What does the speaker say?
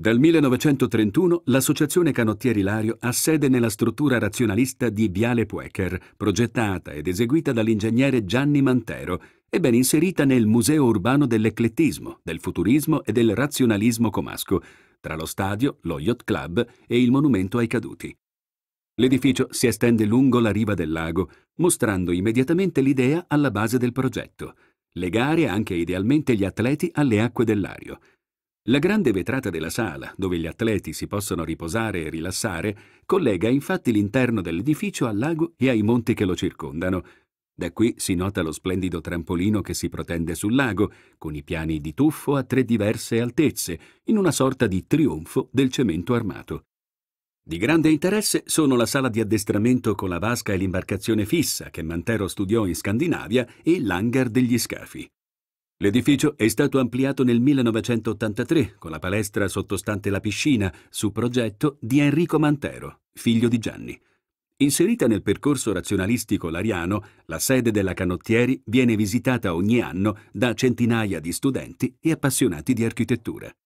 Dal 1931 l'Associazione Canottieri Lario ha sede nella struttura razionalista di Viale Puecher, progettata ed eseguita dall'ingegnere Gianni Mantero e ben inserita nel Museo Urbano dell'Eclettismo, del Futurismo e del Razionalismo Comasco, tra lo stadio, lo Yacht Club e il Monumento ai Caduti. L'edificio si estende lungo la riva del lago, mostrando immediatamente l'idea alla base del progetto, legare anche idealmente gli atleti alle acque dell'ario, la grande vetrata della sala, dove gli atleti si possono riposare e rilassare, collega infatti l'interno dell'edificio al lago e ai monti che lo circondano. Da qui si nota lo splendido trampolino che si protende sul lago, con i piani di tuffo a tre diverse altezze, in una sorta di trionfo del cemento armato. Di grande interesse sono la sala di addestramento con la vasca e l'imbarcazione fissa che Mantero studiò in Scandinavia e l'hangar degli scafi. L'edificio è stato ampliato nel 1983 con la palestra sottostante la piscina su progetto di Enrico Mantero, figlio di Gianni. Inserita nel percorso razionalistico lariano, la sede della Canottieri viene visitata ogni anno da centinaia di studenti e appassionati di architettura.